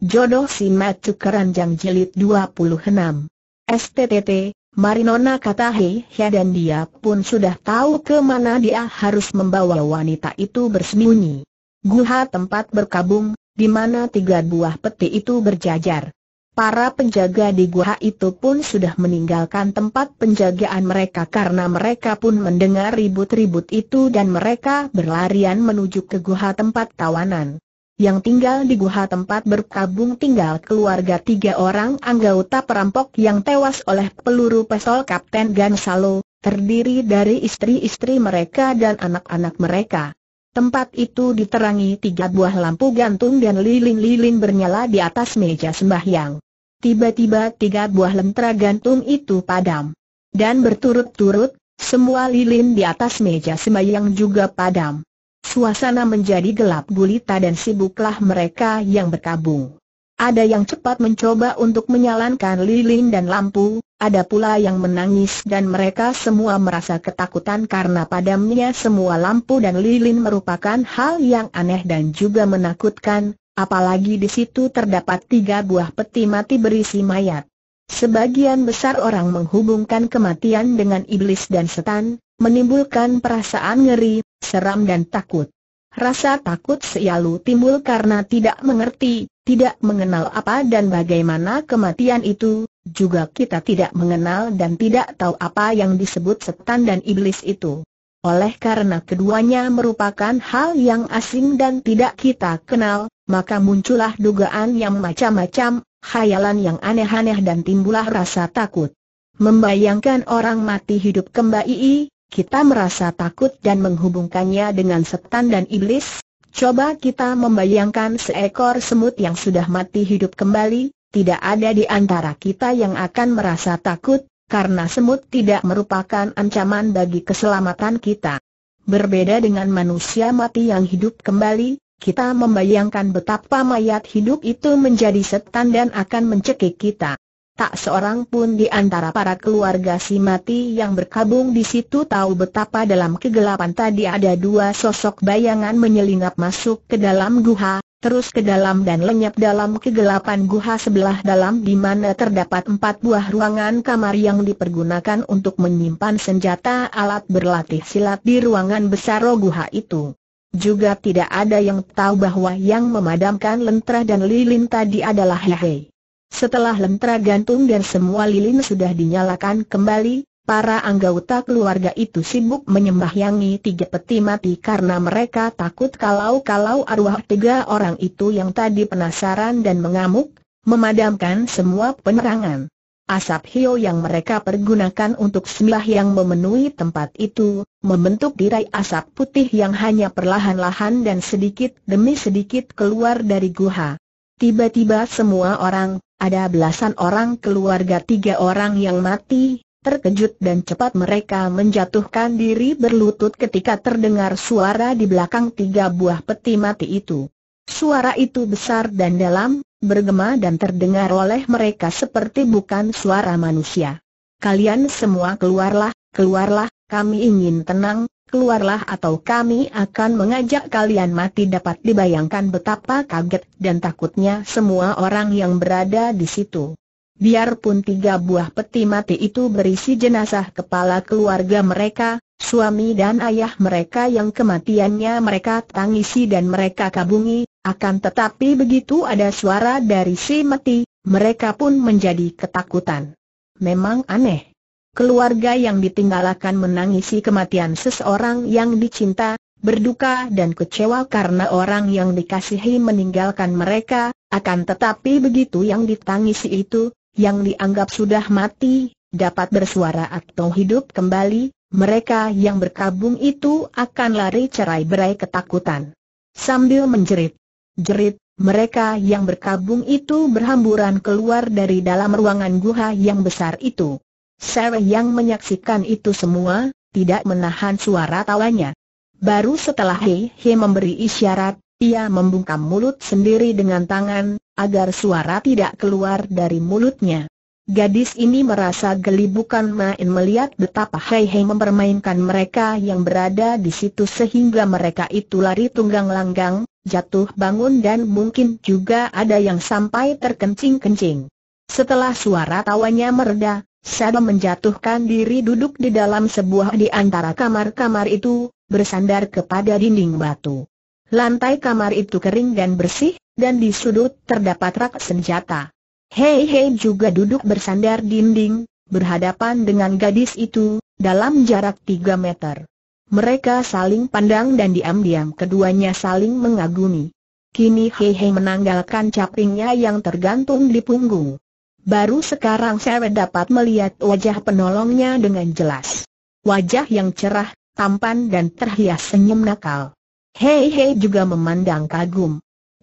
Jodoh si Matu Keranjang Jilid 26 STTT, Marinona kata Hehe dan dia pun sudah tahu kemana dia harus membawa wanita itu bersembunyi Guha tempat berkabung, di mana tiga buah peti itu berjajar Para penjaga di guha itu pun sudah meninggalkan tempat penjagaan mereka karena mereka pun mendengar ribut-ribut itu dan mereka berlarian menuju ke guha tempat tawanan yang tinggal di guha tempat berkabung tinggal keluarga tiga orang anggota perampok yang tewas oleh peluru pesol Kapten Gansalo, terdiri dari istri-istri mereka dan anak-anak mereka. Tempat itu diterangi tiga buah lampu gantung dan lilin-lilin bernyala di atas meja sembahyang. Tiba-tiba tiga buah lentera gantung itu padam. Dan berturut-turut, semua lilin di atas meja sembahyang juga padam. Suasana menjadi gelap gulita dan sibuklah mereka yang berkabung. Ada yang cepat mencoba untuk menyalankan lilin dan lampu, ada pula yang menangis dan mereka semua merasa ketakutan karena padamnya semua lampu dan lilin merupakan hal yang aneh dan juga menakutkan, apalagi di situ terdapat tiga buah peti mati berisi mayat. Sebagian besar orang menghubungkan kematian dengan iblis dan setan, menimbulkan perasaan ngeri, seram dan takut. Rasa takut selalu timbul karena tidak mengerti, tidak mengenal apa dan bagaimana kematian itu, juga kita tidak mengenal dan tidak tahu apa yang disebut setan dan iblis itu. Oleh karena keduanya merupakan hal yang asing dan tidak kita kenal, maka muncullah dugaan yang macam-macam, khayalan yang aneh-aneh dan timbullah rasa takut. Membayangkan orang mati hidup kembali kita merasa takut dan menghubungkannya dengan setan dan iblis. Coba kita membayangkan seekor semut yang sudah mati hidup kembali, tidak ada di antara kita yang akan merasa takut, karena semut tidak merupakan ancaman bagi keselamatan kita. Berbeda dengan manusia mati yang hidup kembali, kita membayangkan betapa mayat hidup itu menjadi setan dan akan mencekik kita. Tak seorang pun di antara para keluarga si mati yang berkabung di situ tahu betapa dalam kegelapan tadi ada dua sosok bayangan menyelinap masuk ke dalam guha, terus ke dalam dan lenyap dalam kegelapan guha sebelah dalam di mana terdapat empat buah ruangan kamar yang dipergunakan untuk menyimpan senjata alat berlatih silat di ruangan besar roguha itu. Juga tidak ada yang tahu bahwa yang memadamkan lentera dan lilin tadi adalah Hehe. Setelah lentera gantung dan semua lilin sudah dinyalakan kembali, para anggota keluarga itu sibuk menyembahyangi tiga peti mati karena mereka takut kalau-kalau arwah tiga orang itu yang tadi penasaran dan mengamuk, memadamkan semua penerangan. Asap hio yang mereka pergunakan untuk sembah yang memenuhi tempat itu, membentuk tirai asap putih yang hanya perlahan-lahan dan sedikit demi sedikit keluar dari guha. Tiba-tiba semua orang, ada belasan orang keluarga tiga orang yang mati, Terkejut dan cepat mereka menjatuhkan diri berlutut ketika terdengar suara di belakang tiga buah peti mati itu. Suara itu besar dan dalam, bergema dan terdengar oleh mereka seperti bukan suara manusia. Kalian semua keluarlah, keluarlah, kami ingin tenang, keluarlah atau kami akan mengajak kalian mati dapat dibayangkan betapa kaget dan takutnya semua orang yang berada di situ. Biarpun tiga buah peti mati itu berisi jenazah kepala keluarga mereka, suami dan ayah mereka yang kematiannya mereka tangisi dan mereka kabungi, akan tetapi begitu ada suara dari si mati, mereka pun menjadi ketakutan. Memang aneh keluarga yang ditinggalkan menangisi kematian seseorang yang dicinta, berduka dan kecewa karena orang yang dikasihi meninggalkan mereka, akan tetapi begitu yang ditangisi itu, yang dianggap sudah mati, dapat bersuara atau hidup kembali, mereka yang berkabung itu akan lari cerai berai ketakutan. Sambil menjerit, jerit, mereka yang berkabung itu berhamburan keluar dari dalam ruangan guha yang besar itu. Sarah yang menyaksikan itu semua, tidak menahan suara tawanya. Baru setelah He He memberi isyarat, ia membungkam mulut sendiri dengan tangan, agar suara tidak keluar dari mulutnya. Gadis ini merasa geli bukan main melihat betapa Hei Hei mempermainkan mereka yang berada di situ sehingga mereka itu lari tunggang langgang, jatuh bangun dan mungkin juga ada yang sampai terkencing-kencing. Setelah suara tawanya meredah, Sada menjatuhkan diri duduk di dalam sebuah di antara kamar-kamar itu, bersandar kepada dinding batu. Lantai kamar itu kering dan bersih, dan di sudut terdapat rak senjata. Hei Hei juga duduk bersandar dinding, berhadapan dengan gadis itu, dalam jarak tiga meter. Mereka saling pandang dan diam-diam keduanya saling mengagumi. Kini Hei Hei menanggalkan capingnya yang tergantung di punggung. Baru sekarang saya dapat melihat wajah penolongnya dengan jelas. Wajah yang cerah, tampan dan terhias senyum nakal. Hei Hei juga memandang kagum.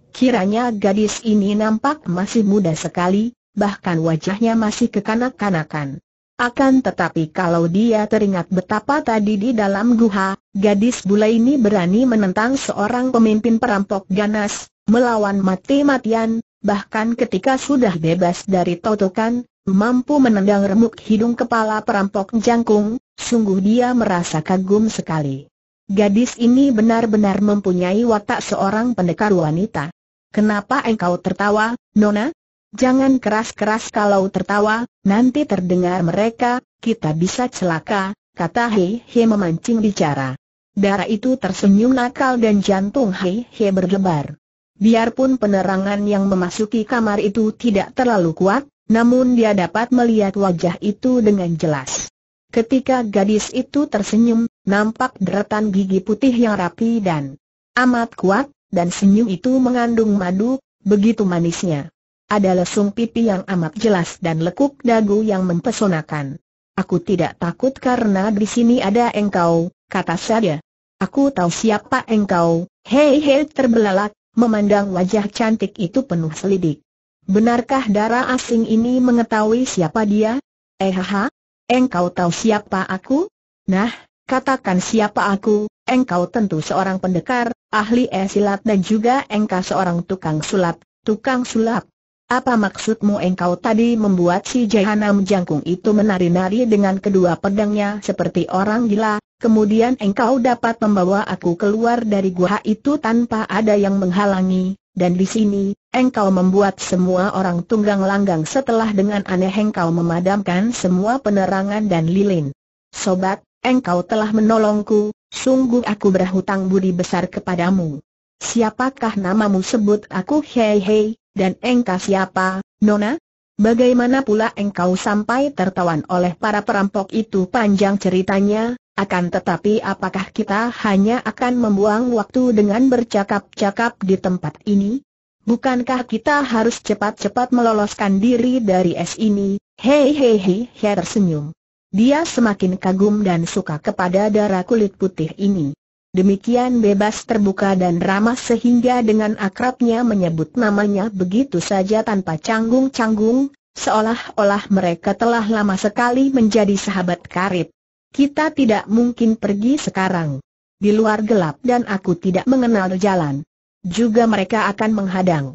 Kiranya gadis ini nampak masih muda sekali, bahkan wajahnya masih kekanak-kanakan. Akan tetapi kalau dia teringat betapa tadi di dalam guha, gadis bule ini berani menentang seorang pemimpin perampok ganas, melawan mati-matian, bahkan ketika sudah bebas dari totokan, mampu menendang remuk hidung kepala perampok jangkung, sungguh dia merasa kagum sekali. Gadis ini benar-benar mempunyai watak seorang pendekar wanita. Kenapa engkau tertawa, Nona? Jangan keras-keras kalau tertawa, nanti terdengar mereka, kita bisa celaka, kata Hei Hei memancing bicara. Darah itu tersenyum nakal dan jantung Hei Hei berdebar. Biarpun penerangan yang memasuki kamar itu tidak terlalu kuat, namun dia dapat melihat wajah itu dengan jelas. Ketika gadis itu tersenyum, nampak deretan gigi putih yang rapi dan amat kuat, dan senyum itu mengandung madu, begitu manisnya. Ada lesung pipi yang amat jelas dan lekuk dagu yang mempesonakan. Aku tidak takut karena di sini ada engkau, kata Sarya. Aku tahu siapa engkau, hei hei terbelalak, memandang wajah cantik itu penuh selidik. Benarkah darah asing ini mengetahui siapa dia? Eh haha, engkau tahu siapa aku? Nah, katakan siapa aku, engkau tentu seorang pendekar, ahli esilat dan juga engkau seorang tukang sulap, tukang sulap. Apa maksudmu engkau tadi membuat si Jahanam Jangkung itu menari-nari dengan kedua pedangnya seperti orang gila, kemudian engkau dapat membawa aku keluar dari gua itu tanpa ada yang menghalangi, dan di sini, engkau membuat semua orang tunggang langgang setelah dengan aneh engkau memadamkan semua penerangan dan lilin. Sobat, engkau telah menolongku, sungguh aku berhutang budi besar kepadamu. Siapakah namamu sebut aku hei hei, dan engkau siapa, Nona? Bagaimana pula engkau sampai tertawan oleh para perampok itu panjang ceritanya, akan tetapi apakah kita hanya akan membuang waktu dengan bercakap-cakap di tempat ini? Bukankah kita harus cepat-cepat meloloskan diri dari es ini? Hei hei hei, he tersenyum. Dia semakin kagum dan suka kepada darah kulit putih ini demikian bebas terbuka dan ramah sehingga dengan akrabnya menyebut namanya begitu saja tanpa canggung-canggung, seolah-olah mereka telah lama sekali menjadi sahabat karib. Kita tidak mungkin pergi sekarang. Di luar gelap dan aku tidak mengenal jalan. Juga mereka akan menghadang.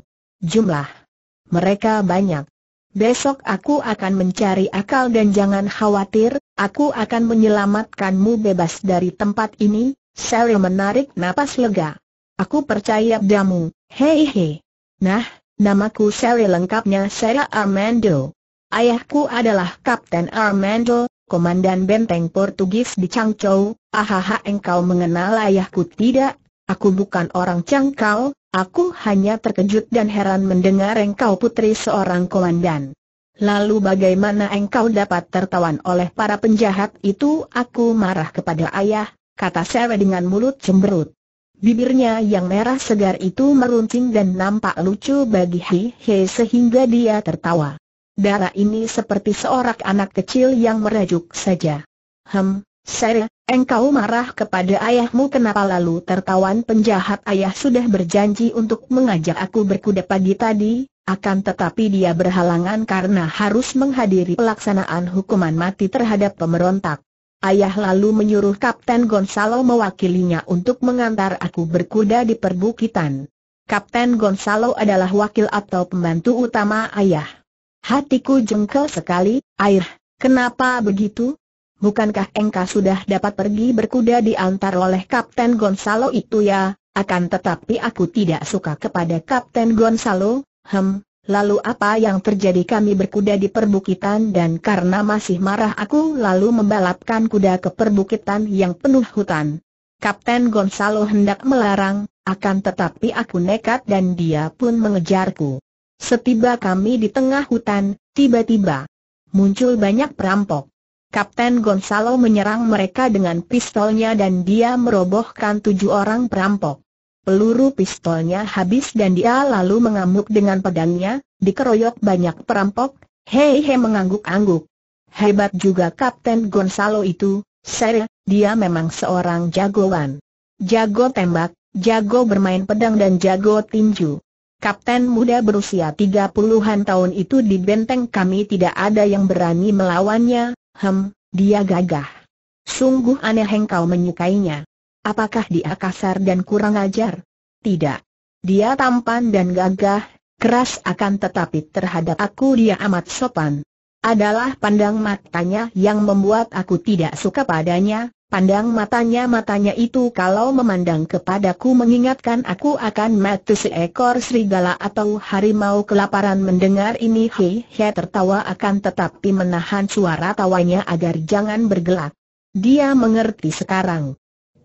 Jumlah. Mereka banyak. Besok aku akan mencari akal dan jangan khawatir, aku akan menyelamatkanmu bebas dari tempat ini, Sally menarik napas lega. Aku percaya padamu, hei hei. Nah, namaku Sally lengkapnya Sarah Armando. Ayahku adalah Kapten Armando, komandan benteng Portugis di Changzhou. Ahaha engkau mengenal ayahku tidak? Aku bukan orang cangkau, aku hanya terkejut dan heran mendengar engkau putri seorang komandan. Lalu bagaimana engkau dapat tertawan oleh para penjahat itu? Aku marah kepada ayah, kata Sewe dengan mulut cemberut. Bibirnya yang merah segar itu meruncing dan nampak lucu bagi Hi He sehingga dia tertawa. Darah ini seperti seorang anak kecil yang merajuk saja. Hem, Sewe, engkau marah kepada ayahmu kenapa lalu tertawan penjahat ayah sudah berjanji untuk mengajak aku berkuda pagi tadi, akan tetapi dia berhalangan karena harus menghadiri pelaksanaan hukuman mati terhadap pemberontak. Ayah lalu menyuruh Kapten Gonzalo mewakilinya untuk mengantar aku berkuda di perbukitan. Kapten Gonzalo adalah wakil atau pembantu utama ayah. Hatiku jengkel sekali, ayah. kenapa begitu? Bukankah engkau sudah dapat pergi berkuda diantar oleh Kapten Gonzalo itu ya? Akan tetapi aku tidak suka kepada Kapten Gonzalo, hem, Lalu apa yang terjadi kami berkuda di perbukitan dan karena masih marah aku lalu membalapkan kuda ke perbukitan yang penuh hutan. Kapten Gonzalo hendak melarang, akan tetapi aku nekat dan dia pun mengejarku. Setiba kami di tengah hutan, tiba-tiba muncul banyak perampok. Kapten Gonzalo menyerang mereka dengan pistolnya dan dia merobohkan tujuh orang perampok peluru pistolnya habis dan dia lalu mengamuk dengan pedangnya, dikeroyok banyak perampok, hei hei mengangguk-angguk. Hebat juga Kapten Gonzalo itu, saya, dia memang seorang jagoan. Jago tembak, jago bermain pedang dan jago tinju. Kapten muda berusia 30-an tahun itu di benteng kami tidak ada yang berani melawannya, hem, dia gagah. Sungguh aneh engkau menyukainya. Apakah dia kasar dan kurang ajar? Tidak. Dia tampan dan gagah, keras akan tetapi terhadap aku dia amat sopan. Adalah pandang matanya yang membuat aku tidak suka padanya, pandang matanya-matanya itu kalau memandang kepadaku mengingatkan aku akan mati seekor serigala atau harimau kelaparan mendengar ini hehe tertawa akan tetapi menahan suara tawanya agar jangan bergelak. Dia mengerti sekarang.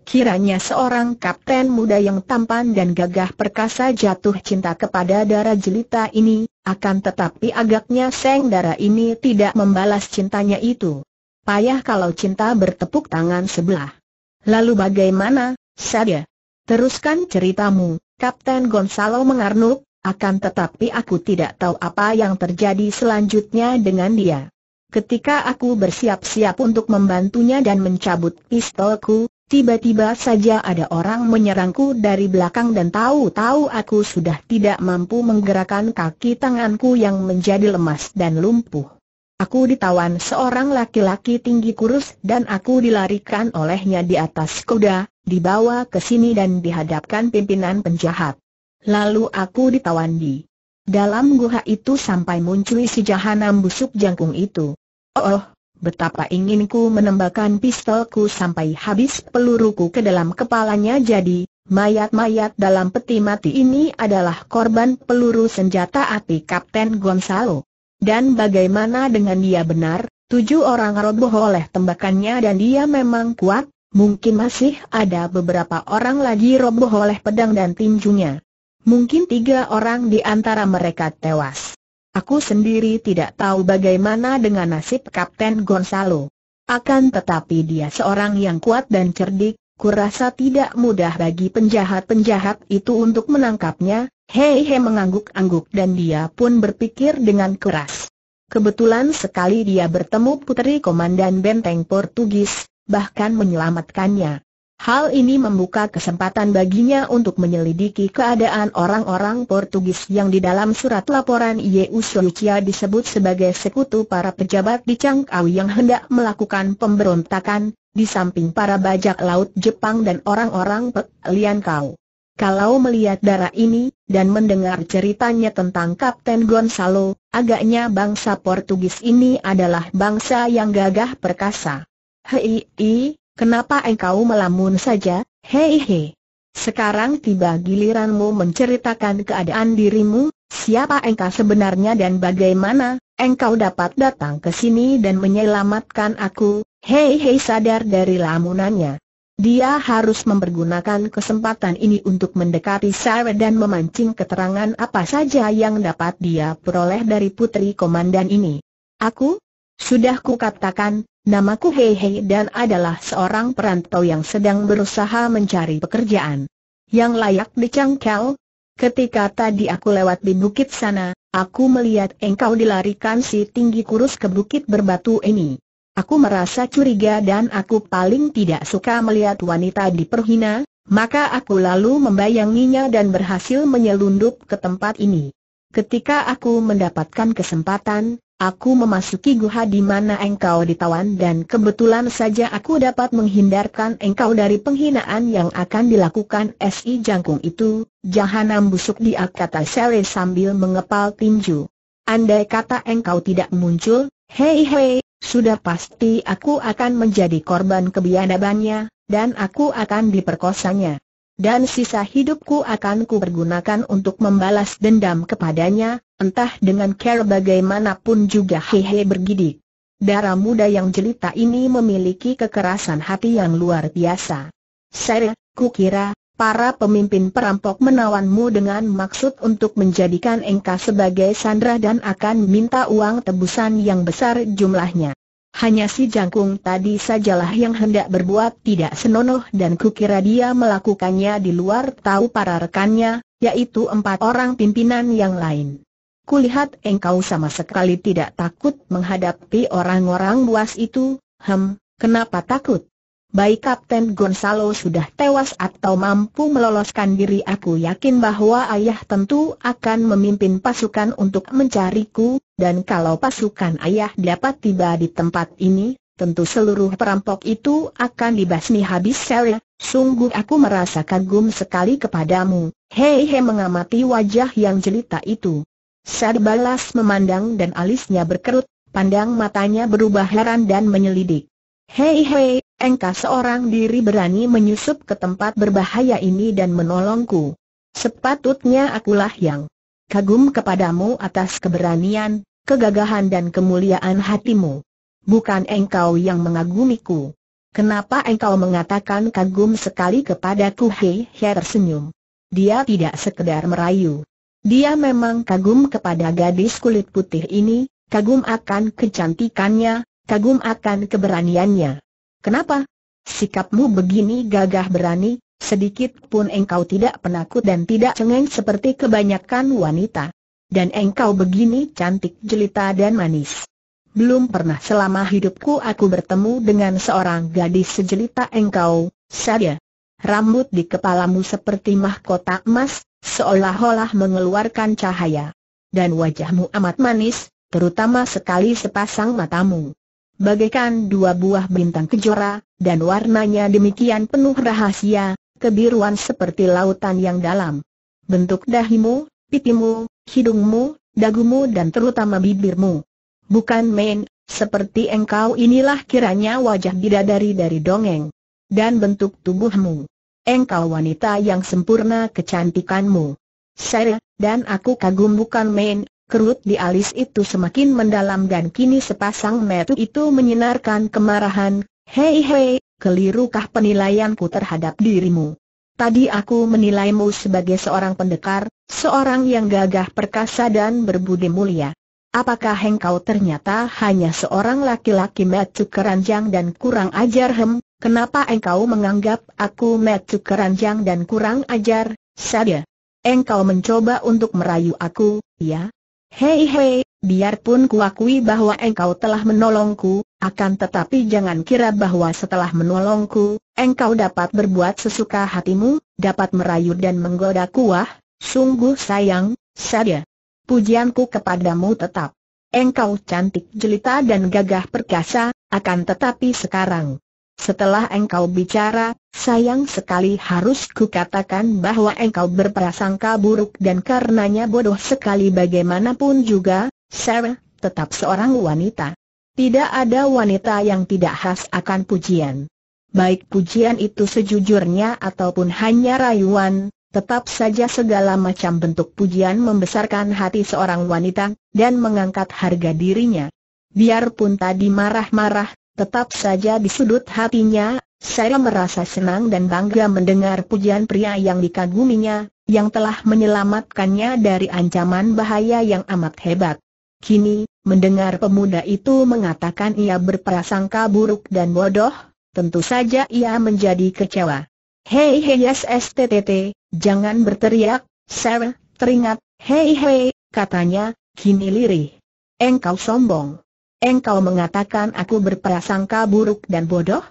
Kiranya seorang kapten muda yang tampan dan gagah perkasa jatuh cinta kepada darah jelita ini, akan tetapi agaknya Seng darah ini tidak membalas cintanya itu. Payah kalau cinta bertepuk tangan sebelah. Lalu bagaimana, saja? Teruskan ceritamu, Kapten Gonzalo mengarnuk, akan tetapi aku tidak tahu apa yang terjadi selanjutnya dengan dia. Ketika aku bersiap-siap untuk membantunya dan mencabut pistolku, Tiba-tiba saja ada orang menyerangku dari belakang dan tahu-tahu aku sudah tidak mampu menggerakkan kaki tanganku yang menjadi lemas dan lumpuh. Aku ditawan seorang laki-laki tinggi kurus dan aku dilarikan olehnya di atas kuda, dibawa ke sini dan dihadapkan pimpinan penjahat. Lalu aku ditawan di dalam guha itu sampai muncul si jahanam busuk jangkung itu. Oh, oh Betapa inginku menembakkan pistolku sampai habis peluruku ke dalam kepalanya jadi, mayat-mayat dalam peti mati ini adalah korban peluru senjata api Kapten Gonzalo. Dan bagaimana dengan dia benar, tujuh orang roboh oleh tembakannya dan dia memang kuat, mungkin masih ada beberapa orang lagi roboh oleh pedang dan tinjunya. Mungkin tiga orang di antara mereka tewas. Aku sendiri tidak tahu bagaimana dengan nasib Kapten Gonzalo. Akan tetapi dia seorang yang kuat dan cerdik, kurasa tidak mudah bagi penjahat-penjahat itu untuk menangkapnya, Hei hei, mengangguk-angguk dan dia pun berpikir dengan keras. Kebetulan sekali dia bertemu putri komandan benteng Portugis, bahkan menyelamatkannya. Hal ini membuka kesempatan baginya untuk menyelidiki keadaan orang-orang Portugis yang di dalam surat laporan Yeu Solucia disebut sebagai sekutu para pejabat di Changkau yang hendak melakukan pemberontakan, di samping para bajak laut Jepang dan orang-orang Pek Kau. Kalau melihat darah ini, dan mendengar ceritanya tentang Kapten Gonzalo, agaknya bangsa Portugis ini adalah bangsa yang gagah perkasa. Hei, Kenapa engkau melamun saja, hei hei? Sekarang tiba giliranmu menceritakan keadaan dirimu, siapa engkau sebenarnya dan bagaimana, engkau dapat datang ke sini dan menyelamatkan aku, hei hei sadar dari lamunannya. Dia harus mempergunakan kesempatan ini untuk mendekati Sarah dan memancing keterangan apa saja yang dapat dia peroleh dari putri komandan ini. Aku? Sudah kukatakan, Namaku Hei Hei dan adalah seorang perantau yang sedang berusaha mencari pekerjaan yang layak dicangkel. Ketika tadi aku lewat di bukit sana, aku melihat engkau dilarikan si tinggi kurus ke bukit berbatu ini. Aku merasa curiga dan aku paling tidak suka melihat wanita diperhina, maka aku lalu membayanginya dan berhasil menyelundup ke tempat ini. Ketika aku mendapatkan kesempatan, Aku memasuki guha di mana engkau ditawan dan kebetulan saja aku dapat menghindarkan engkau dari penghinaan yang akan dilakukan SI Jangkung itu, jahanam busuk di kata Sele sambil mengepal tinju. Andai kata engkau tidak muncul, hei hei, sudah pasti aku akan menjadi korban kebiadabannya, dan aku akan diperkosanya dan sisa hidupku akan kupergunakan untuk membalas dendam kepadanya, entah dengan cara bagaimanapun juga hehe bergidik. Darah muda yang jelita ini memiliki kekerasan hati yang luar biasa. Saya, kira para pemimpin perampok menawanmu dengan maksud untuk menjadikan engkau sebagai sandra dan akan minta uang tebusan yang besar jumlahnya. Hanya si jangkung tadi sajalah yang hendak berbuat tidak senonoh dan kukira dia melakukannya di luar tahu para rekannya, yaitu empat orang pimpinan yang lain. Kulihat engkau sama sekali tidak takut menghadapi orang-orang buas itu, hem, kenapa takut? Baik Kapten Gonzalo sudah tewas atau mampu meloloskan diri aku yakin bahwa ayah tentu akan memimpin pasukan untuk mencariku, dan kalau pasukan ayah dapat tiba di tempat ini, tentu seluruh perampok itu akan dibasmi habis sel. Sungguh aku merasa kagum sekali kepadamu, Hei hei, mengamati wajah yang jelita itu. Sel balas memandang dan alisnya berkerut, pandang matanya berubah heran dan menyelidik. Hei hei, engkau seorang diri berani menyusup ke tempat berbahaya ini dan menolongku. Sepatutnya akulah yang kagum kepadamu atas keberanian, kegagahan dan kemuliaan hatimu. Bukan engkau yang mengagumiku. Kenapa engkau mengatakan kagum sekali kepadaku Hei He tersenyum. Dia tidak sekedar merayu. Dia memang kagum kepada gadis kulit putih ini, kagum akan kecantikannya, kagum akan keberaniannya. Kenapa? Sikapmu begini gagah berani, sedikit pun engkau tidak penakut dan tidak cengeng seperti kebanyakan wanita. Dan engkau begini cantik jelita dan manis. Belum pernah selama hidupku aku bertemu dengan seorang gadis sejelita engkau, Sadia. Rambut di kepalamu seperti mahkota emas, seolah-olah mengeluarkan cahaya. Dan wajahmu amat manis, terutama sekali sepasang matamu. Bagaikan dua buah bintang kejora, dan warnanya demikian penuh rahasia, kebiruan seperti lautan yang dalam. Bentuk dahimu, pipimu, hidungmu, dagumu dan terutama bibirmu. Bukan main, seperti engkau inilah kiranya wajah bidadari dari dongeng. Dan bentuk tubuhmu. Engkau wanita yang sempurna kecantikanmu. Saya, dan aku kagum bukan main, kerut di alis itu semakin mendalam dan kini sepasang metu itu menyinarkan kemarahan, hei hei, kelirukah penilaianku terhadap dirimu? Tadi aku menilaimu sebagai seorang pendekar, seorang yang gagah perkasa dan berbudi mulia. Apakah engkau ternyata hanya seorang laki-laki metu keranjang dan kurang ajar hem? Kenapa engkau menganggap aku metu keranjang dan kurang ajar, Sadia? Engkau mencoba untuk merayu aku, ya? Hei hei, biarpun kuakui bahwa engkau telah menolongku, akan tetapi jangan kira bahwa setelah menolongku, engkau dapat berbuat sesuka hatimu, dapat merayu dan menggoda kuah, sungguh sayang, saja. Pujianku kepadamu tetap. Engkau cantik jelita dan gagah perkasa, akan tetapi sekarang. Setelah engkau bicara, sayang sekali harus kukatakan bahwa engkau berprasangka buruk dan karenanya bodoh sekali bagaimanapun juga, Sarah, tetap seorang wanita. Tidak ada wanita yang tidak khas akan pujian. Baik pujian itu sejujurnya ataupun hanya rayuan, tetap saja segala macam bentuk pujian membesarkan hati seorang wanita, dan mengangkat harga dirinya. Biarpun tadi marah-marah, tetap saja di sudut hatinya, saya merasa senang dan bangga mendengar pujian pria yang dikaguminya, yang telah menyelamatkannya dari ancaman bahaya yang amat hebat. Kini, mendengar pemuda itu mengatakan ia berprasangka buruk dan bodoh, tentu saja ia menjadi kecewa. Hei hei STTT, jangan berteriak, Sarah, teringat, hei hei, katanya, kini lirih. Engkau sombong. Engkau mengatakan aku berprasangka buruk dan bodoh?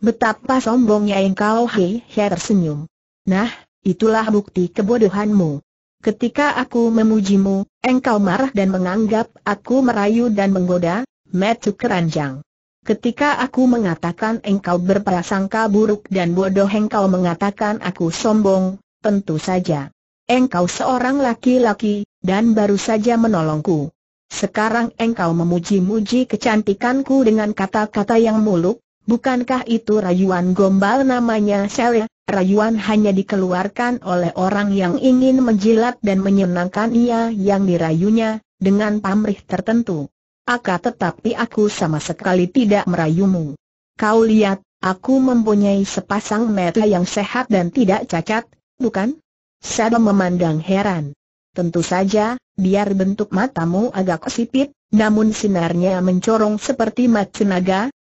Betapa sombongnya engkau hei hei tersenyum. Nah, itulah bukti kebodohanmu ketika aku memujimu, engkau marah dan menganggap aku merayu dan menggoda, metu keranjang. Ketika aku mengatakan engkau berprasangka buruk dan bodoh engkau mengatakan aku sombong, tentu saja. Engkau seorang laki-laki, dan baru saja menolongku. Sekarang engkau memuji-muji kecantikanku dengan kata-kata yang muluk, Bukankah itu rayuan gombal namanya Sele? Rayuan hanya dikeluarkan oleh orang yang ingin menjilat dan menyenangkan ia yang dirayunya, dengan pamrih tertentu. Aka tetapi aku sama sekali tidak merayumu. Kau lihat, aku mempunyai sepasang mata yang sehat dan tidak cacat, bukan? Sada memandang heran. Tentu saja, biar bentuk matamu agak sipit, namun sinarnya mencorong seperti mat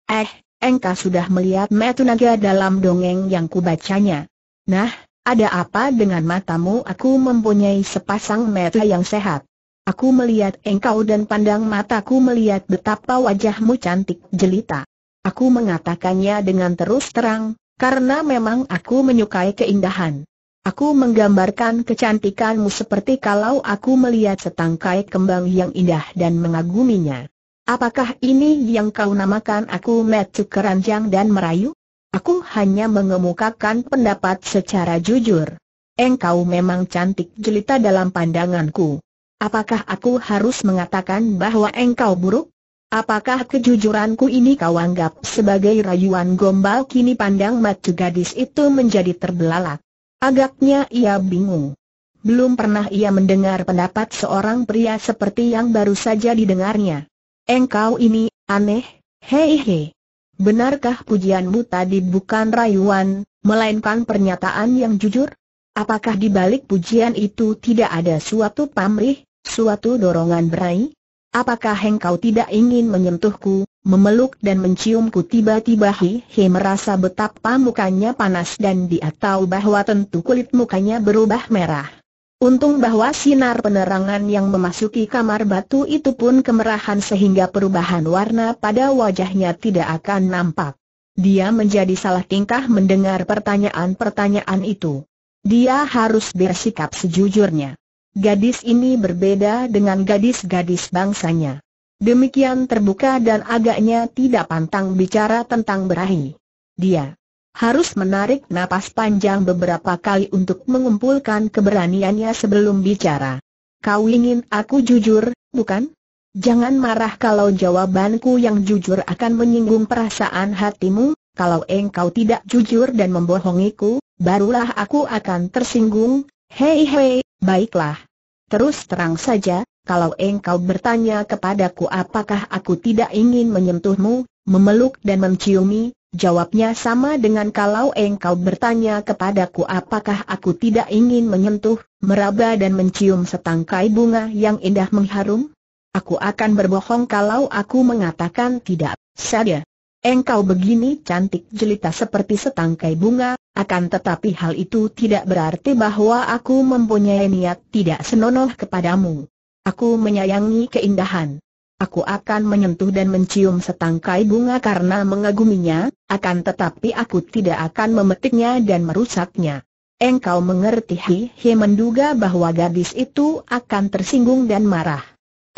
eh, engkau sudah melihat naga dalam dongeng yang kubacanya. Nah, ada apa dengan matamu aku mempunyai sepasang mata yang sehat. Aku melihat engkau dan pandang mataku melihat betapa wajahmu cantik jelita. Aku mengatakannya dengan terus terang, karena memang aku menyukai keindahan. Aku menggambarkan kecantikanmu seperti kalau aku melihat setangkai kembang yang indah dan mengaguminya. Apakah ini yang kau namakan aku metu keranjang dan merayu? Aku hanya mengemukakan pendapat secara jujur. Engkau memang cantik jelita dalam pandanganku. Apakah aku harus mengatakan bahwa engkau buruk? Apakah kejujuranku ini kau anggap sebagai rayuan gombal kini pandang matu gadis itu menjadi terbelalak? Agaknya ia bingung. Belum pernah ia mendengar pendapat seorang pria seperti yang baru saja didengarnya. Engkau ini, aneh, hei hei. Benarkah pujianmu tadi bukan rayuan, melainkan pernyataan yang jujur? Apakah di balik pujian itu tidak ada suatu pamrih, suatu dorongan berai? Apakah engkau tidak ingin menyentuhku, memeluk dan menciumku tiba-tiba Hei, merasa betapa mukanya panas dan dia tahu bahwa tentu kulit mukanya berubah merah. Untung bahwa sinar penerangan yang memasuki kamar batu itu pun kemerahan sehingga perubahan warna pada wajahnya tidak akan nampak. Dia menjadi salah tingkah mendengar pertanyaan-pertanyaan itu. Dia harus bersikap sejujurnya. Gadis ini berbeda dengan gadis-gadis bangsanya. Demikian terbuka dan agaknya tidak pantang bicara tentang berahi. Dia harus menarik napas panjang beberapa kali untuk mengumpulkan keberaniannya sebelum bicara. Kau ingin aku jujur, bukan? Jangan marah kalau jawabanku yang jujur akan menyinggung perasaan hatimu, kalau engkau tidak jujur dan membohongiku, barulah aku akan tersinggung, hei hei, baiklah. Terus terang saja, kalau engkau bertanya kepadaku apakah aku tidak ingin menyentuhmu, memeluk dan menciumi, Jawabnya sama dengan kalau engkau bertanya kepadaku apakah aku tidak ingin menyentuh, meraba dan mencium setangkai bunga yang indah mengharum? Aku akan berbohong kalau aku mengatakan tidak, saja. Engkau begini cantik jelita seperti setangkai bunga, akan tetapi hal itu tidak berarti bahwa aku mempunyai niat tidak senonoh kepadamu. Aku menyayangi keindahan. Aku akan menyentuh dan mencium setangkai bunga karena mengaguminya, akan tetapi aku tidak akan memetiknya dan merusaknya. Engkau mengerti Hi menduga bahwa gadis itu akan tersinggung dan marah.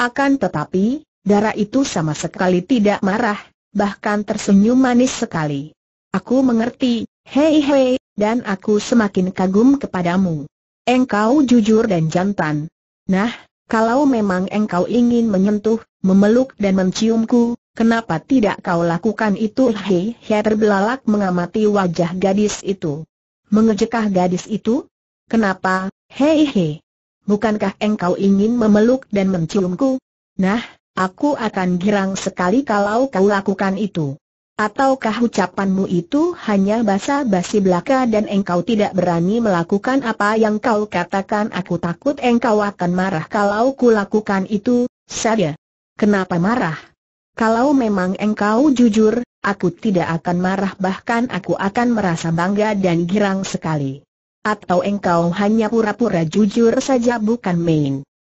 Akan tetapi, darah itu sama sekali tidak marah, bahkan tersenyum manis sekali. Aku mengerti, hei hei, dan aku semakin kagum kepadamu. Engkau jujur dan jantan. Nah, kalau memang engkau ingin menyentuh, memeluk dan menciumku, kenapa tidak kau lakukan itu? Hei, Hei terbelalak mengamati wajah gadis itu. Mengejekah gadis itu? Kenapa, hei hei? Bukankah engkau ingin memeluk dan menciumku? Nah, aku akan girang sekali kalau kau lakukan itu. Ataukah ucapanmu itu hanya basa-basi belaka dan engkau tidak berani melakukan apa yang kau katakan aku takut engkau akan marah kalau ku lakukan itu, saja. Kenapa marah? Kalau memang engkau jujur, aku tidak akan marah bahkan aku akan merasa bangga dan girang sekali. Atau engkau hanya pura-pura jujur saja bukan main.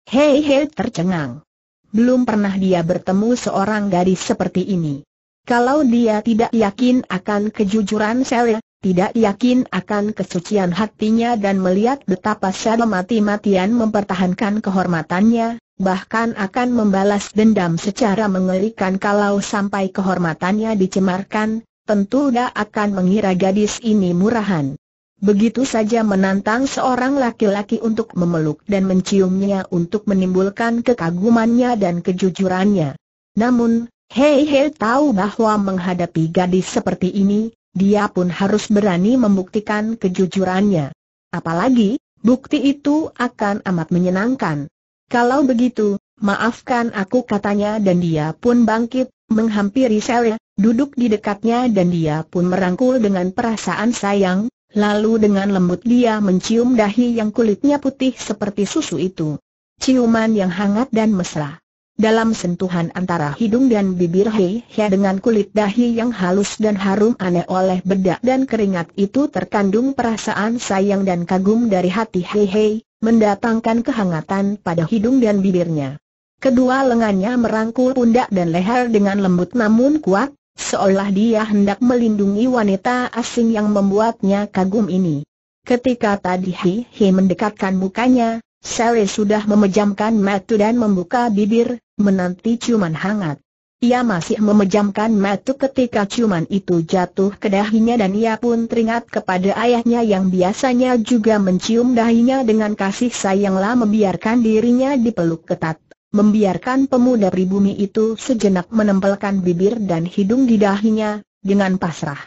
Hei hei tercengang. Belum pernah dia bertemu seorang gadis seperti ini. Kalau dia tidak yakin akan kejujuran Sele, tidak yakin akan kesucian hatinya dan melihat betapa Sele mati-matian mempertahankan kehormatannya, bahkan akan membalas dendam secara mengerikan kalau sampai kehormatannya dicemarkan, tentu dia akan mengira gadis ini murahan. Begitu saja menantang seorang laki-laki untuk memeluk dan menciumnya untuk menimbulkan kekagumannya dan kejujurannya. Namun, Hei Hei tahu bahwa menghadapi gadis seperti ini, dia pun harus berani membuktikan kejujurannya. Apalagi, bukti itu akan amat menyenangkan. Kalau begitu, maafkan aku katanya dan dia pun bangkit, menghampiri Selia, ya, duduk di dekatnya dan dia pun merangkul dengan perasaan sayang, lalu dengan lembut dia mencium dahi yang kulitnya putih seperti susu itu. Ciuman yang hangat dan mesra. Dalam sentuhan antara hidung dan bibir Hei hei dengan kulit dahi yang halus dan harum aneh oleh bedak dan keringat itu terkandung perasaan sayang dan kagum dari hati Hei Hei, mendatangkan kehangatan pada hidung dan bibirnya. Kedua lengannya merangkul pundak dan leher dengan lembut namun kuat, seolah dia hendak melindungi wanita asing yang membuatnya kagum ini. Ketika tadi Hi Hi mendekatkan mukanya, Sally sudah memejamkan mata dan membuka bibir, menanti ciuman hangat. Ia masih memejamkan mata ketika ciuman itu jatuh ke dahinya dan ia pun teringat kepada ayahnya yang biasanya juga mencium dahinya dengan kasih sayanglah membiarkan dirinya dipeluk ketat. Membiarkan pemuda pribumi itu sejenak menempelkan bibir dan hidung di dahinya, dengan pasrah.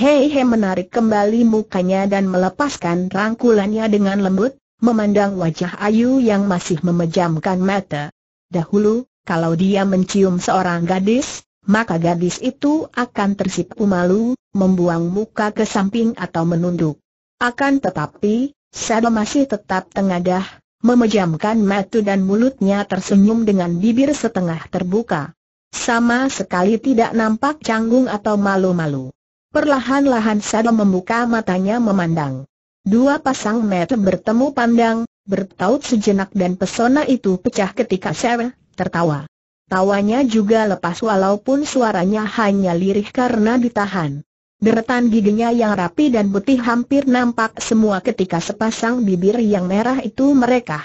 Hei He menarik kembali mukanya dan melepaskan rangkulannya dengan lembut, memandang wajah Ayu yang masih memejamkan mata. Dahulu, kalau dia mencium seorang gadis, maka gadis itu akan tersipu malu, membuang muka ke samping atau menunduk. Akan tetapi, Sado masih tetap tengadah, memejamkan mata dan mulutnya tersenyum dengan bibir setengah terbuka. Sama sekali tidak nampak canggung atau malu-malu. Perlahan-lahan Sado membuka matanya memandang. Dua pasang mata bertemu pandang, bertaut sejenak dan pesona itu pecah ketika Sarah tertawa. Tawanya juga lepas walaupun suaranya hanya lirih karena ditahan. Deretan giginya yang rapi dan putih hampir nampak semua ketika sepasang bibir yang merah itu mereka.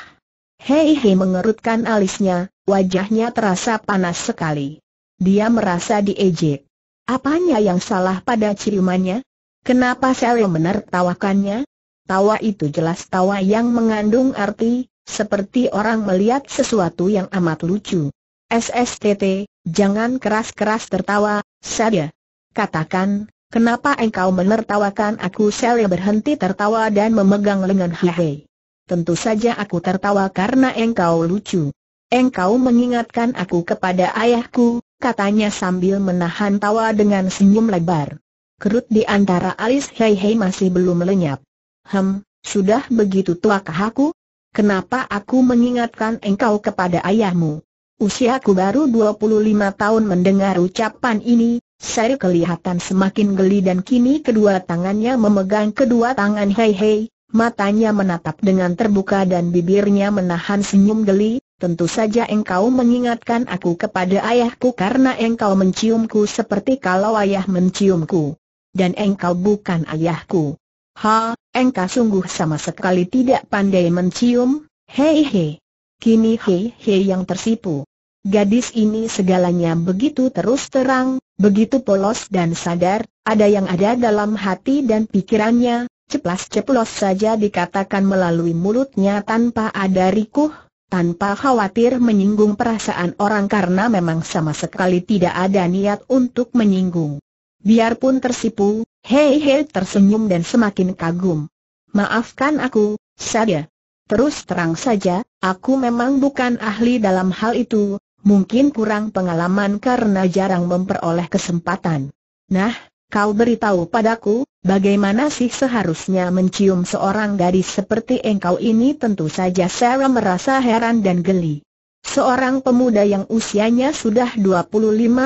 Hei hei mengerutkan alisnya, wajahnya terasa panas sekali. Dia merasa diejek. Apanya yang salah pada ciumannya? Kenapa Sel menertawakannya? Tawa itu jelas tawa yang mengandung arti, seperti orang melihat sesuatu yang amat lucu. SSTT, jangan keras-keras tertawa, saya. Katakan, kenapa engkau menertawakan aku Selia berhenti tertawa dan memegang lengan Hihei. Tentu saja aku tertawa karena engkau lucu. Engkau mengingatkan aku kepada ayahku, katanya sambil menahan tawa dengan senyum lebar. Kerut di antara alis Hei masih belum lenyap. Hem, sudah begitu tuakah aku? kenapa aku mengingatkan engkau kepada ayahmu? Usiaku baru 25 tahun mendengar ucapan ini, saya kelihatan semakin geli dan kini kedua tangannya memegang kedua tangan Hei Hei, matanya menatap dengan terbuka dan bibirnya menahan senyum geli, tentu saja engkau mengingatkan aku kepada ayahku karena engkau menciumku seperti kalau ayah menciumku. Dan engkau bukan ayahku. Ha, engkau sungguh sama sekali tidak pandai mencium, hei hei. Kini hei yang tersipu. Gadis ini segalanya begitu terus terang, begitu polos dan sadar, ada yang ada dalam hati dan pikirannya, ceplas-ceplos saja dikatakan melalui mulutnya tanpa ada rikuh, tanpa khawatir menyinggung perasaan orang karena memang sama sekali tidak ada niat untuk menyinggung. Biarpun tersipu, Hei Hei tersenyum dan semakin kagum. Maafkan aku, saja. Terus terang saja, aku memang bukan ahli dalam hal itu, mungkin kurang pengalaman karena jarang memperoleh kesempatan. Nah, kau beritahu padaku, bagaimana sih seharusnya mencium seorang gadis seperti engkau ini tentu saja Sarah merasa heran dan geli. Seorang pemuda yang usianya sudah 25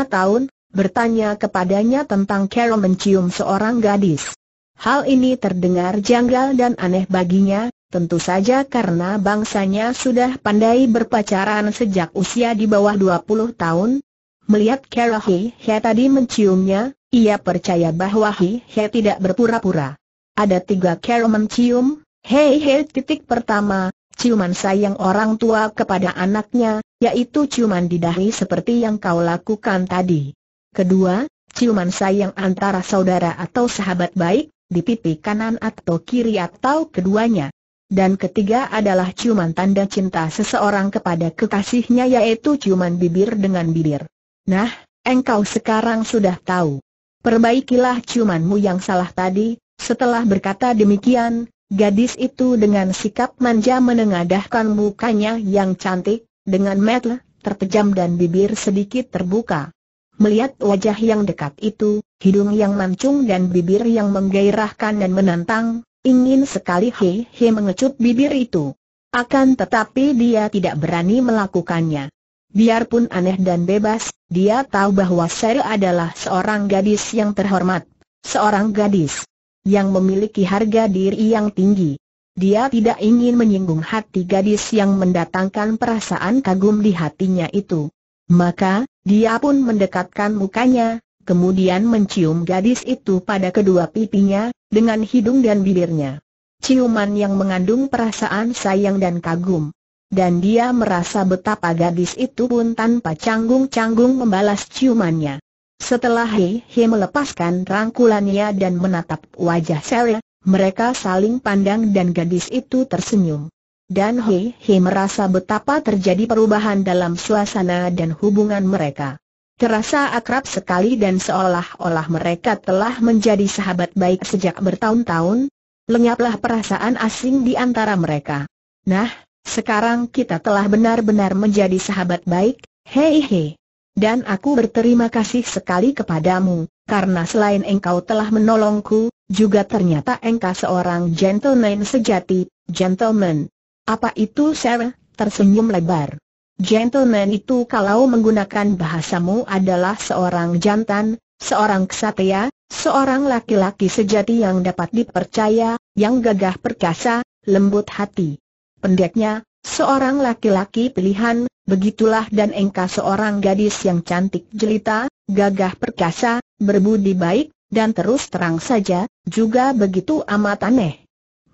tahun, bertanya kepadanya tentang Carol mencium seorang gadis. Hal ini terdengar janggal dan aneh baginya, tentu saja karena bangsanya sudah pandai berpacaran sejak usia di bawah 20 tahun. Melihat Carol He, He tadi menciumnya, ia percaya bahwa He He tidak berpura-pura. Ada tiga Carol mencium, Hei Hei titik pertama, ciuman sayang orang tua kepada anaknya, yaitu ciuman di dahi seperti yang kau lakukan tadi. Kedua, ciuman sayang antara saudara atau sahabat baik, di pipi kanan atau kiri atau keduanya. Dan ketiga adalah ciuman tanda cinta seseorang kepada kekasihnya yaitu ciuman bibir dengan bibir. Nah, engkau sekarang sudah tahu. Perbaikilah ciumanmu yang salah tadi, setelah berkata demikian, gadis itu dengan sikap manja menengadahkan mukanya yang cantik, dengan mata terpejam dan bibir sedikit terbuka. Melihat wajah yang dekat itu, hidung yang mancung dan bibir yang menggairahkan dan menantang, ingin sekali He He mengecut bibir itu. Akan tetapi dia tidak berani melakukannya. Biarpun aneh dan bebas, dia tahu bahwa Seri adalah seorang gadis yang terhormat, seorang gadis yang memiliki harga diri yang tinggi. Dia tidak ingin menyinggung hati gadis yang mendatangkan perasaan kagum di hatinya itu. Maka, dia pun mendekatkan mukanya, kemudian mencium gadis itu pada kedua pipinya, dengan hidung dan bibirnya. Ciuman yang mengandung perasaan sayang dan kagum. Dan dia merasa betapa gadis itu pun tanpa canggung-canggung membalas ciumannya. Setelah Hei He melepaskan rangkulannya dan menatap wajah Sarah, mereka saling pandang dan gadis itu tersenyum. Dan Hei Hei merasa betapa terjadi perubahan dalam suasana dan hubungan mereka. Terasa akrab sekali dan seolah-olah mereka telah menjadi sahabat baik sejak bertahun-tahun, lenyaplah perasaan asing di antara mereka. Nah, sekarang kita telah benar-benar menjadi sahabat baik, Hei Hei. Dan aku berterima kasih sekali kepadamu, karena selain engkau telah menolongku, juga ternyata engkau seorang gentleman sejati, gentleman. Apa itu Sir, Tersenyum lebar. Gentleman itu kalau menggunakan bahasamu adalah seorang jantan, seorang kesatria, seorang laki-laki sejati yang dapat dipercaya, yang gagah perkasa, lembut hati. Pendeknya, seorang laki-laki pilihan, begitulah dan engkau seorang gadis yang cantik jelita, gagah perkasa, berbudi baik, dan terus terang saja, juga begitu amat aneh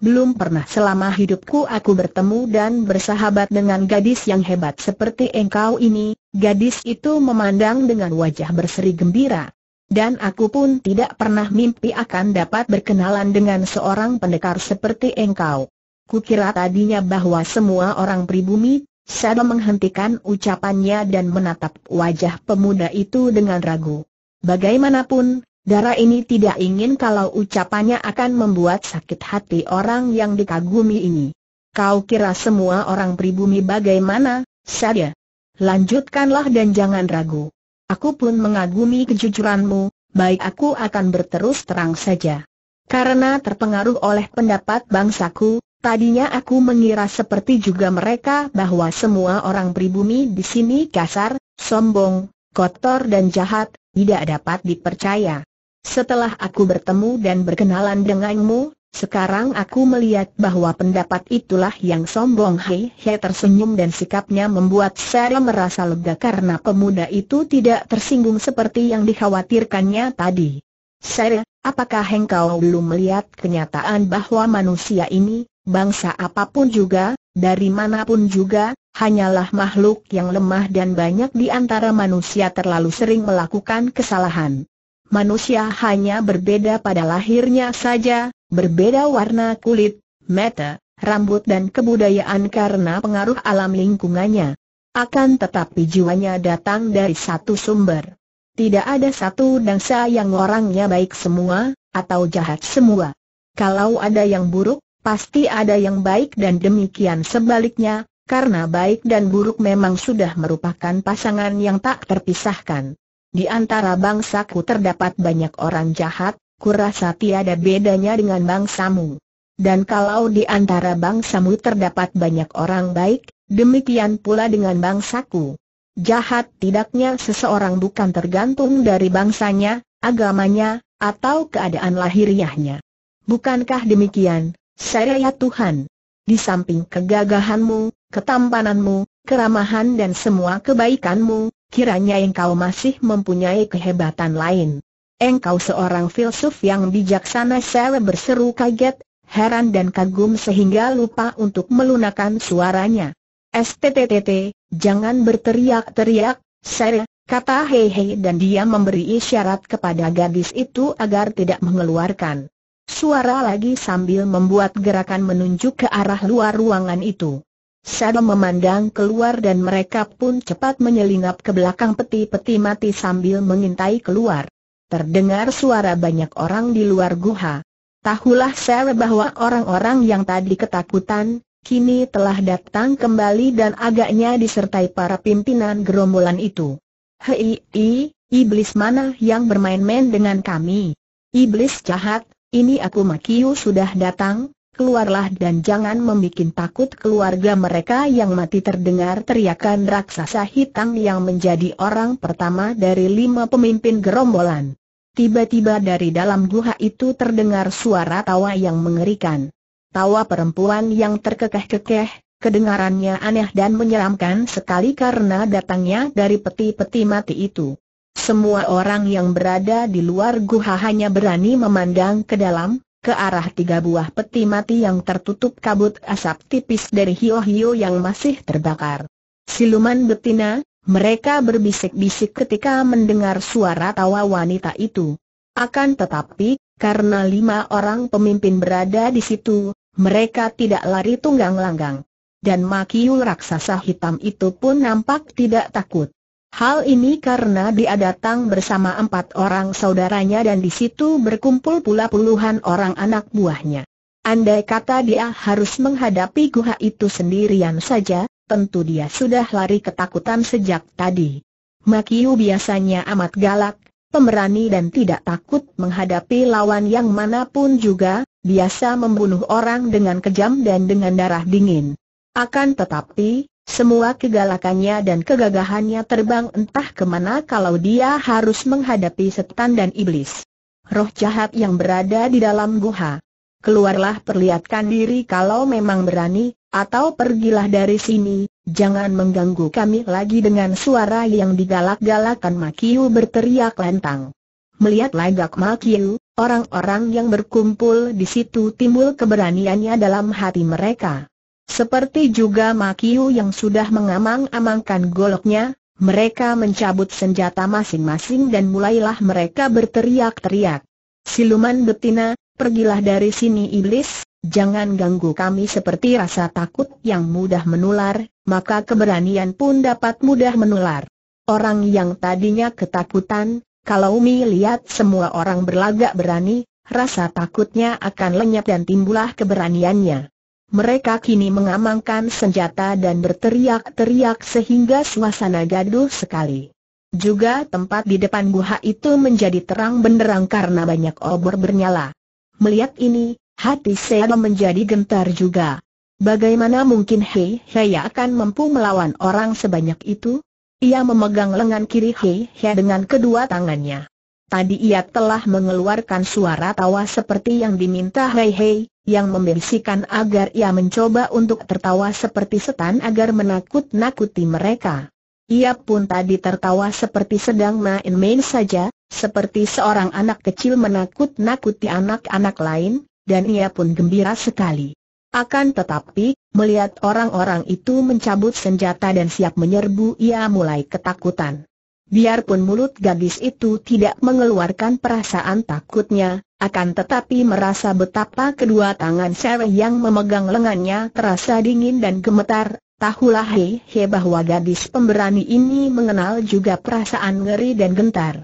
belum pernah selama hidupku aku bertemu dan bersahabat dengan gadis yang hebat seperti engkau ini, gadis itu memandang dengan wajah berseri gembira. Dan aku pun tidak pernah mimpi akan dapat berkenalan dengan seorang pendekar seperti engkau. Kukira tadinya bahwa semua orang pribumi, Sada menghentikan ucapannya dan menatap wajah pemuda itu dengan ragu. Bagaimanapun, Darah ini tidak ingin kalau ucapannya akan membuat sakit hati orang yang dikagumi ini. Kau kira semua orang pribumi bagaimana, Sadia? Lanjutkanlah dan jangan ragu. Aku pun mengagumi kejujuranmu, baik aku akan berterus terang saja. Karena terpengaruh oleh pendapat bangsaku, tadinya aku mengira seperti juga mereka bahwa semua orang pribumi di sini kasar, sombong, kotor dan jahat, tidak dapat dipercaya. Setelah aku bertemu dan berkenalan denganmu, sekarang aku melihat bahwa pendapat itulah yang sombong Hei Hei tersenyum dan sikapnya membuat Sari merasa lega karena pemuda itu tidak tersinggung seperti yang dikhawatirkannya tadi. Saya, apakah engkau belum melihat kenyataan bahwa manusia ini, bangsa apapun juga, dari manapun juga, hanyalah makhluk yang lemah dan banyak di antara manusia terlalu sering melakukan kesalahan. Manusia hanya berbeda pada lahirnya saja, berbeda warna kulit, mata, rambut dan kebudayaan karena pengaruh alam lingkungannya. Akan tetapi jiwanya datang dari satu sumber. Tidak ada satu bangsa yang orangnya baik semua, atau jahat semua. Kalau ada yang buruk, pasti ada yang baik dan demikian sebaliknya, karena baik dan buruk memang sudah merupakan pasangan yang tak terpisahkan. Di antara bangsaku terdapat banyak orang jahat, kurasa tiada bedanya dengan bangsamu. Dan kalau di antara bangsamu terdapat banyak orang baik, demikian pula dengan bangsaku. Jahat tidaknya seseorang bukan tergantung dari bangsanya, agamanya, atau keadaan lahiriahnya. Bukankah demikian, saya Tuhan? Di samping kegagahanmu, ketampananmu, keramahan dan semua kebaikanmu, kiranya engkau masih mempunyai kehebatan lain. Engkau seorang filsuf yang bijaksana saya berseru kaget, heran dan kagum sehingga lupa untuk melunakan suaranya. STTTT, jangan berteriak-teriak, saya kata Hehe dan dia memberi isyarat kepada gadis itu agar tidak mengeluarkan suara lagi sambil membuat gerakan menunjuk ke arah luar ruangan itu. Saya memandang keluar dan mereka pun cepat menyelinap ke belakang peti-peti mati sambil mengintai keluar. Terdengar suara banyak orang di luar guha. Tahulah saya bahwa orang-orang yang tadi ketakutan, kini telah datang kembali dan agaknya disertai para pimpinan gerombolan itu. Hei, i, iblis mana yang bermain-main dengan kami? Iblis jahat, ini aku Makiu sudah datang, keluarlah dan jangan membuat takut keluarga mereka yang mati terdengar teriakan raksasa hitam yang menjadi orang pertama dari lima pemimpin gerombolan. Tiba-tiba dari dalam guha itu terdengar suara tawa yang mengerikan. Tawa perempuan yang terkekeh-kekeh, kedengarannya aneh dan menyeramkan sekali karena datangnya dari peti-peti mati itu. Semua orang yang berada di luar guha hanya berani memandang ke dalam, ke arah tiga buah peti mati yang tertutup kabut asap tipis dari hio-hio yang masih terbakar. Siluman betina, mereka berbisik-bisik ketika mendengar suara tawa wanita itu. Akan tetapi, karena lima orang pemimpin berada di situ, mereka tidak lari tunggang langgang. Dan makiul raksasa hitam itu pun nampak tidak takut. Hal ini karena dia datang bersama empat orang saudaranya dan di situ berkumpul pula puluhan orang anak buahnya. Andai kata dia harus menghadapi Guha itu sendirian saja, tentu dia sudah lari ketakutan sejak tadi. Makiu biasanya amat galak, pemberani dan tidak takut menghadapi lawan yang manapun juga, biasa membunuh orang dengan kejam dan dengan darah dingin. Akan tetapi, semua kegalakannya dan kegagahannya terbang entah kemana kalau dia harus menghadapi setan dan iblis. Roh jahat yang berada di dalam guha. Keluarlah perlihatkan diri kalau memang berani, atau pergilah dari sini, jangan mengganggu kami lagi dengan suara yang digalak-galakan Makiu berteriak lantang. Melihat lagak Makiu, orang-orang yang berkumpul di situ timbul keberaniannya dalam hati mereka. Seperti juga Makiu yang sudah mengamang-amangkan goloknya, mereka mencabut senjata masing-masing dan mulailah mereka berteriak-teriak. Siluman betina, pergilah dari sini iblis, jangan ganggu kami seperti rasa takut yang mudah menular, maka keberanian pun dapat mudah menular. Orang yang tadinya ketakutan, kalau Mi lihat semua orang berlagak berani, rasa takutnya akan lenyap dan timbulah keberaniannya. Mereka kini mengamankan senjata dan berteriak-teriak sehingga suasana gaduh sekali. Juga tempat di depan guha itu menjadi terang benderang karena banyak obor bernyala. Melihat ini, hati saya menjadi gentar juga. Bagaimana mungkin Hei Hei akan mampu melawan orang sebanyak itu? Ia memegang lengan kiri Hei Hei dengan kedua tangannya. Tadi ia telah mengeluarkan suara tawa seperti yang diminta Hei Hei, yang membisikkan agar ia mencoba untuk tertawa seperti setan agar menakut-nakuti mereka. Ia pun tadi tertawa seperti sedang main-main saja, seperti seorang anak kecil menakut-nakuti anak-anak lain, dan ia pun gembira sekali. Akan tetapi, melihat orang-orang itu mencabut senjata dan siap menyerbu ia mulai ketakutan. Biarpun mulut gadis itu tidak mengeluarkan perasaan takutnya, akan tetapi merasa betapa kedua tangan Sarah yang memegang lengannya terasa dingin dan gemetar, tahulah He bahwa gadis pemberani ini mengenal juga perasaan ngeri dan gentar.